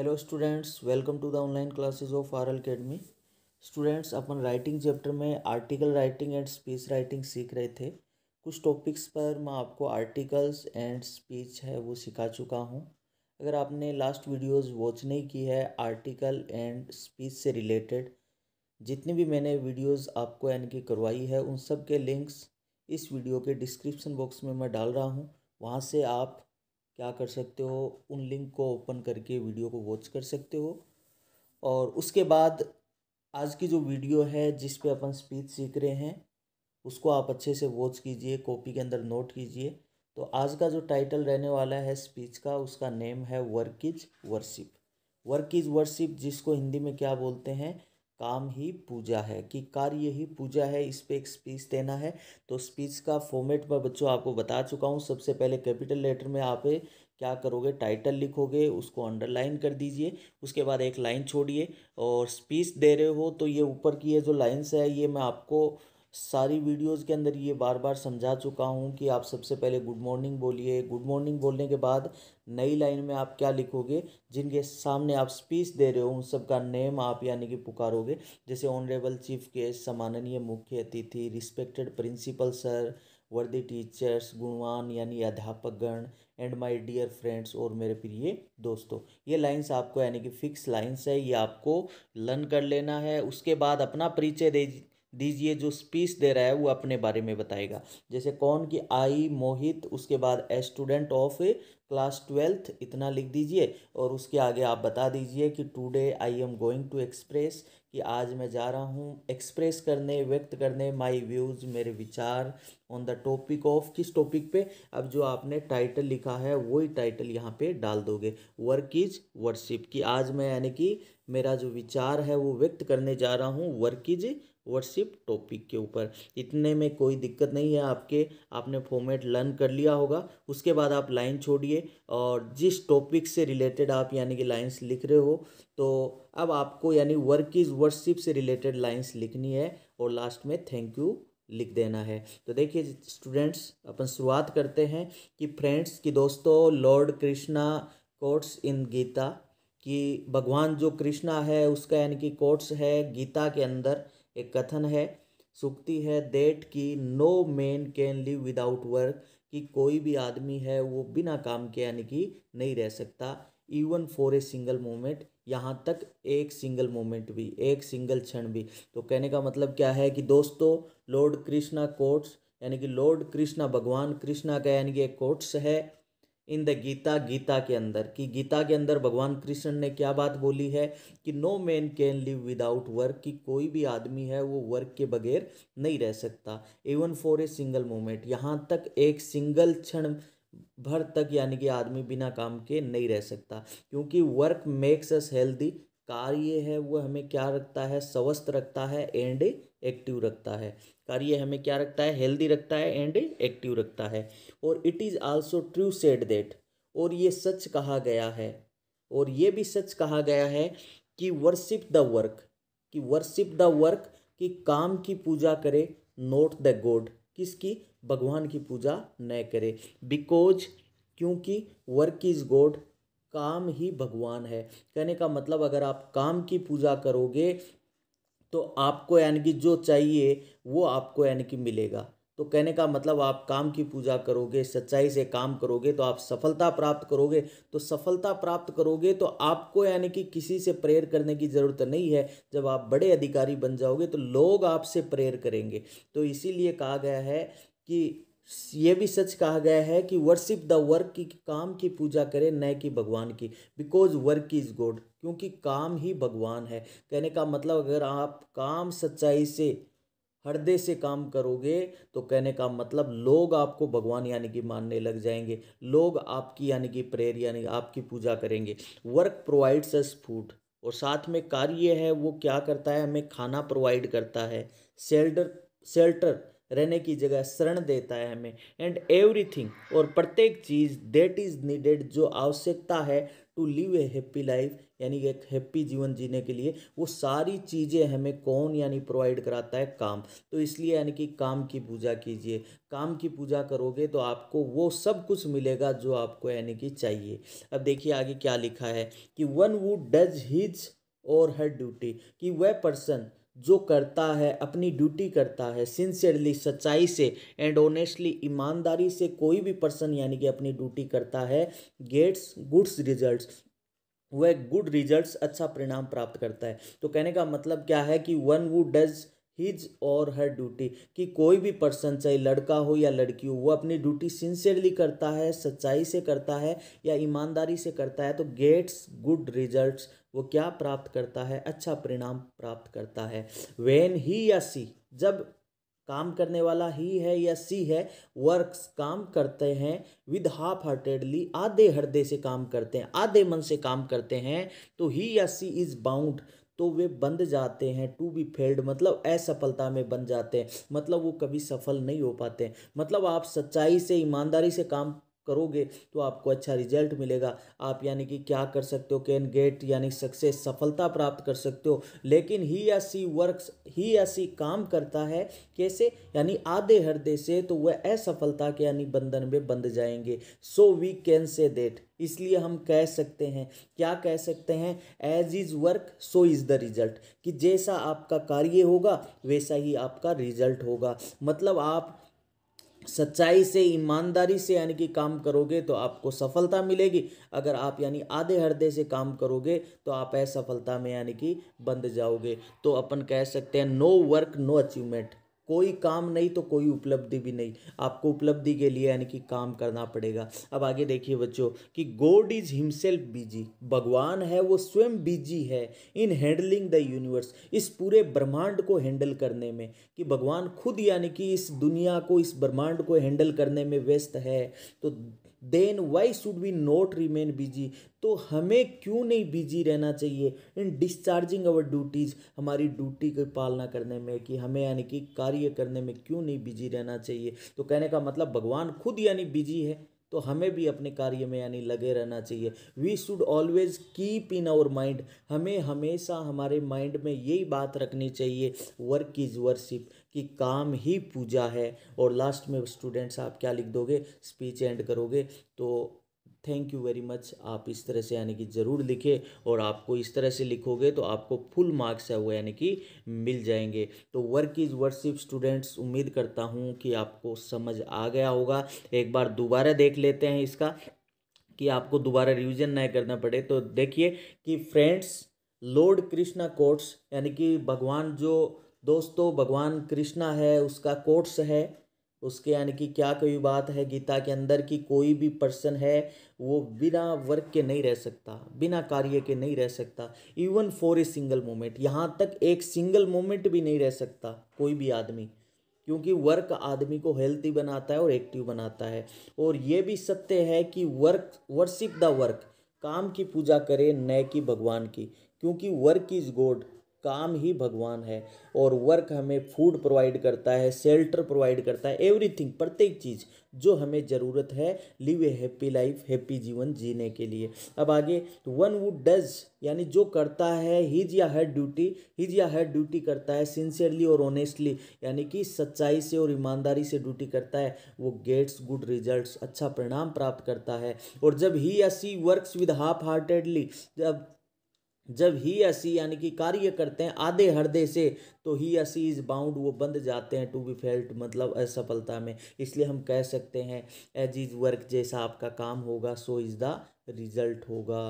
hello students welcome to the online classes of R L academy students अपन writing chapter में article writing and speech writing सीख रहे थे कुछ topics पर मैं आपको आर्टिकल्स एंड स्पीच है वो सिखा चुका हूँ अगर आपने लास्ट वीडियोस वॉच नहीं की है आर्टिकल एंड स्पीच से रिलेटेड जितनी भी मैंने वीडियोज़ आपको यानी कि करवाई है उन सब के लिंक्स इस वीडियो के डिस्क्रिप्सन बॉक्स में मैं डाल रहा हूँ वहाँ से आप क्या कर सकते हो उन लिंक को ओपन करके वीडियो को वॉच कर सकते हो और उसके बाद आज की जो वीडियो है जिस पे अपन स्पीच सीख रहे हैं उसको आप अच्छे से वॉच कीजिए कॉपी के अंदर नोट कीजिए तो आज का जो टाइटल रहने वाला है स्पीच का उसका नेम है work is worship work is worship जिसको हिंदी में क्या बोलते हैं काम ही पूजा है कि कार्य ही पूजा है इस पर एक स्पीच देना है तो स्पीच का फॉर्मेट मैं बच्चों आपको बता चुका हूँ सबसे पहले कैपिटल लेटर में आप क्या करोगे टाइटल लिखोगे उसको अंडरलाइन कर दीजिए उसके बाद एक लाइन छोड़िए और स्पीच दे रहे हो तो ये ऊपर की ये जो लाइन्स है ये मैं आपको सारी वीडियोस के अंदर ये बार बार समझा चुका हूँ कि आप सबसे पहले गुड मॉर्निंग बोलिए गुड मॉर्निंग बोलने के बाद नई लाइन में आप क्या लिखोगे जिनके सामने आप स्पीच दे रहे हो उन सबका नेम आप यानी कि पुकारोगे जैसे ऑनरेबल चीफ गेस्ट सम्माननीय मुख्य अतिथि respected principal sir worthy teachers गुणवान यानी अध्यापकगण एंड माय डियर फ्रेंड्स और मेरे प्रिय दोस्तों ये लाइंस आपको यानी कि फिक्स लाइंस है ये आपको लर्न कर लेना है उसके बाद अपना परिचय दे दीजिए जो स्पीच दे रहा है वो अपने बारे में बताएगा जैसे कौन कि आई मोहित उसके बाद a student of class twelfth इतना लिख दीजिए और उसके आगे आप बता दीजिए कि today I am going to express कि आज मैं जा रहा हूँ एक्सप्रेस करने व्यक्त करने माय व्यूज़ मेरे विचार ऑन द टॉपिक ऑफ किस टॉपिक पे अब जो आपने टाइटल लिखा है वही टाइटल यहाँ पे डाल दोगे वर्क इज वर्शिप कि आज मैं यानी कि मेरा जो विचार है वो व्यक्त करने जा रहा हूँ वर्क इज वर्शिप टॉपिक के ऊपर इतने में कोई दिक्कत नहीं है आपके आपने फॉर्मेट लर्न कर लिया होगा उसके बाद आप लाइन छोड़िए और जिस टॉपिक से रिलेटेड आप यानी कि लाइन्स लिख रहे हो तो अब आपको यानी वर्क इज़ वर्शिप से रिलेटेड लाइन्स लिखनी है और लास्ट में थैंक यू लिख देना है तो देखिए स्टूडेंट्स अपन शुरुआत करते हैं कि फ्रेंड्स कि दोस्तों lord Krishna quotes in Gita कि भगवान जो कृष्णा है उसका यानी कि कोट्स है गीता के अंदर एक कथन है सुक्ति है देट की no man can live without work कि कोई भी आदमी है वो बिना काम के यानी कि नहीं रह सकता even for a single moment यहाँ तक एक सिंगल मोमेंट भी एक सिंगल क्षण भी तो कहने का मतलब क्या है कि दोस्तों लॉर्ड कृष्णा कोट्स यानी कि लॉर्ड कृष्णा भगवान कृष्णा का यानी कि एक कोट्स है इन द गीता गीता के अंदर कि गीता के अंदर भगवान कृष्ण ने क्या बात बोली है कि no man can live without work कि कोई भी आदमी है वो वर्क के बगैर नहीं रह सकता even for a single moment यहाँ तक एक सिंगल क्षण भर तक यानी कि आदमी बिना काम के नहीं रह सकता क्योंकि वर्क मेक्स अस हेल्दी कार्य है वह हमें क्या रखता है स्वस्थ रखता है एंड एक्टिव रखता है कार्य हमें क्या रखता है हेल्दी रखता है एंड एक्टिव रखता है और it is also true said that और ये सच कहा गया है और ये भी सच कहा गया है कि वर्शिप द वर्क कि वर्शिप द वर्क कि काम की पूजा करे नोट द गॉड किसकी भगवान की पूजा न करे बिकॉज क्योंकि वर्क इज गॉड काम ही भगवान है कहने का मतलब अगर आप काम की पूजा करोगे तो आपको यानी कि जो चाहिए वो आपको यानी कि मिलेगा तो कहने का मतलब आप काम की पूजा करोगे सच्चाई से काम करोगे तो आप सफलता प्राप्त करोगे तो सफलता प्राप्त करोगे तो आपको यानी कि किसी से प्रेयर करने की ज़रूरत नहीं है जब आप बड़े अधिकारी बन जाओगे तो लोग आपसे प्रेयर करेंगे तो इसीलिए कहा गया है कि ये भी सच कहा गया है कि वर्शिप द वर्क की काम की पूजा करें न कि भगवान की बिकॉज वर्क इज गॉड क्योंकि काम ही भगवान है कहने का मतलब अगर आप काम सच्चाई से हृदय से काम करोगे तो कहने का मतलब लोग आपको भगवान यानी कि मानने लग जाएंगे लोग आपकी यानी कि प्रेयर यानी आपकी पूजा करेंगे वर्क प्रोवाइड्स अस फूड और साथ में कार्य है वो क्या करता है हमें खाना प्रोवाइड करता है शेल्टर शेल्टर रहने की जगह शरण देता है हमें एंड एवरीथिंग और प्रत्येक चीज़ देट इज़ नीडेड जो आवश्यकता है to live a happy life यानी एक हैप्पी जीवन जीने के लिए वो सारी चीज़ें हमें कौन यानी प्रोवाइड कराता है काम तो इसलिए यानी कि काम की पूजा कीजिए काम की पूजा करोगे तो आपको वो सब कुछ मिलेगा जो आपको यानी कि चाहिए अब देखिए आगे क्या लिखा है कि वन वू डज हिज और हर ड्यूटी कि वह पर्सन जो करता है अपनी ड्यूटी करता है सिंसियरली सच्चाई से एंड ऑनेस्टली ईमानदारी से कोई भी पर्सन यानी कि अपनी ड्यूटी करता है गेट्स गुड्स रिजल्ट्स वह गुड रिजल्ट्स अच्छा परिणाम प्राप्त करता है तो कहने का मतलब क्या है कि वन वू डज हिज और हर ड्यूटी कि कोई भी पर्सन चाहे लड़का हो या लड़की हो वो अपनी ड्यूटी सिंसियरली करता है सच्चाई से करता है या ईमानदारी से करता है तो गेट्स गुड रिजल्ट्स वो क्या प्राप्त करता है अच्छा परिणाम प्राप्त करता है वेन ही या सी जब काम करने वाला ही है या सी है वर्क्स काम करते हैं विद हाफ हार्टेडली आधे हृदय से काम करते हैं आधे मन से काम करते हैं तो ही या सी इज़ बाउंड तो वे बंद जाते हैं टू बी फेल्ड मतलब असफलता में बन जाते हैं मतलब वो कभी सफल नहीं हो पाते मतलब आप सच्चाई से ईमानदारी से काम करोगे तो आपको अच्छा रिजल्ट मिलेगा आप यानी कि क्या कर सकते हो कैन गेट यानी सक्सेस सफलता प्राप्त कर सकते हो लेकिन ही या सी वर्क्स ही या सी काम करता है कैसे यानी आधे हृदय से तो वह असफलता के यानी बंधन में बंध जाएंगे so we can say that इसलिए हम कह सकते हैं क्या कह सकते हैं as is work so is the result कि जैसा आपका कार्य होगा वैसा ही आपका रिजल्ट होगा मतलब आप सच्चाई से ईमानदारी से यानी कि काम करोगे तो आपको सफलता मिलेगी अगर आप यानी आधे हृदय से काम करोगे तो आप असफलता में यानी कि बंद जाओगे तो अपन कह सकते हैं नो वर्क नो अचीवमेंट कोई काम नहीं तो कोई उपलब्धि भी नहीं आपको उपलब्धि के लिए यानी कि काम करना पड़ेगा अब आगे देखिए बच्चों कि गॉड इज हिमसेल्फ बिजी भगवान है वो स्वयं बिजी है इन हैंडलिंग द यूनिवर्स इस पूरे ब्रह्मांड को हैंडल करने में कि भगवान खुद यानी कि इस दुनिया को इस ब्रह्मांड को हैंडल करने में व्यस्त है तो then why should we not remain busy तो हमें क्यों नहीं बिजी रहना चाहिए इन डिस्चार्जिंग अवर ड्यूटीज़ हमारी ड्यूटी की पालना करने में कि हमें यानी कि कार्य करने में क्यों नहीं बिजी रहना चाहिए तो कहने का मतलब भगवान खुद यानी बिजी है तो हमें भी अपने कार्य में यानी लगे रहना चाहिए we should always keep in our mind हमें हमेशा हमारे माइंड में यही बात रखनी चाहिए वर्क इज वर्शिप कि काम ही पूजा है और लास्ट में स्टूडेंट्स आप क्या लिख दोगे स्पीच एंड करोगे तो थैंक यू वेरी मच आप इस तरह से यानी कि ज़रूर लिखे और आपको इस तरह से लिखोगे तो आपको फुल मार्क्स है वो यानी कि मिल जाएंगे तो वर्क इज़ वर्शिप स्टूडेंट्स उम्मीद करता हूँ कि आपको समझ आ गया होगा एक बार दोबारा देख लेते हैं इसका कि आपको दोबारा रिविज़न नहीं करना पड़े तो देखिए कि फ्रेंड्स लॉर्ड कृष्णा कोट्स यानी कि भगवान जो दोस्तों भगवान कृष्णा है उसका कोट्स है उसके यानी कि क्या कोई बात है गीता के अंदर कि कोई भी पर्सन है वो बिना वर्क के नहीं रह सकता बिना कार्य के नहीं रह सकता even for a single moment यहाँ तक एक सिंगल मोमेंट भी नहीं रह सकता कोई भी आदमी क्योंकि वर्क आदमी को हेल्थी बनाता है और एक्टिव बनाता है और ये भी सत्य है कि वर्क वर्शिप द वर्क काम की पूजा करें न कि भगवान की क्योंकि वर्क इज़ गॉड काम ही भगवान है और वर्क हमें फूड प्रोवाइड करता है शेल्टर प्रोवाइड करता है एवरीथिंग प्रत्येक चीज़ जो हमें ज़रूरत है live a happy life happy जीवन जीने के लिए अब आगे वन वु डज यानी जो करता है हिज या हर ड्यूटी हिज या हर ड्यूटी करता है सिंसियरली और ऑनेस्टली यानी कि सच्चाई से और ईमानदारी से ड्यूटी करता है वो गेट्स गुड रिजल्ट्स अच्छा परिणाम प्राप्त करता है और जब ही या she works with half heartedly जब जब ही असी यानी कि कार्य करते हैं आधे हृदय से तो ही असी इज़ बाउंड वो बंध जाते हैं टू बी फेल्ट मतलब असफलता में इसलिए हम कह सकते हैं एज इज़ वर्क जैसा आपका काम होगा सो इज़ द रिजल्ट होगा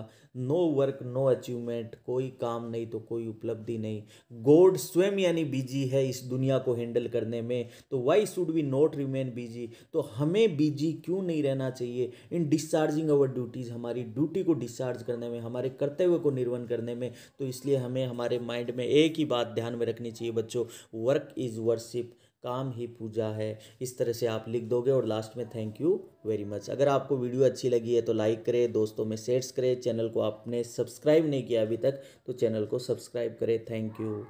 नो वर्क नो अचीवमेंट कोई काम नहीं तो कोई उपलब्धि नहीं गॉड स्वयं यानी बिजी है इस दुनिया को हैंडल करने में तो why should we not remain busy तो हमें बिजी क्यों नहीं रहना चाहिए इन डिस्चार्जिंग अवर ड्यूटीज़ हमारी ड्यूटी को डिस्चार्ज करने में हमारे कर्तव्य को निर्वहन करने में तो इसलिए हमें हमारे माइंड में एक ही बात ध्यान में रखनी चाहिए बच्चों वर्क इज़ वर्शिप काम ही पूजा है इस तरह से आप लिख दोगे और लास्ट में थैंक यू वेरी मच अगर आपको वीडियो अच्छी लगी है तो लाइक करें दोस्तों में शेयर्स करें चैनल को आपने सब्सक्राइब नहीं किया अभी तक तो चैनल को सब्सक्राइब करें थैंक यू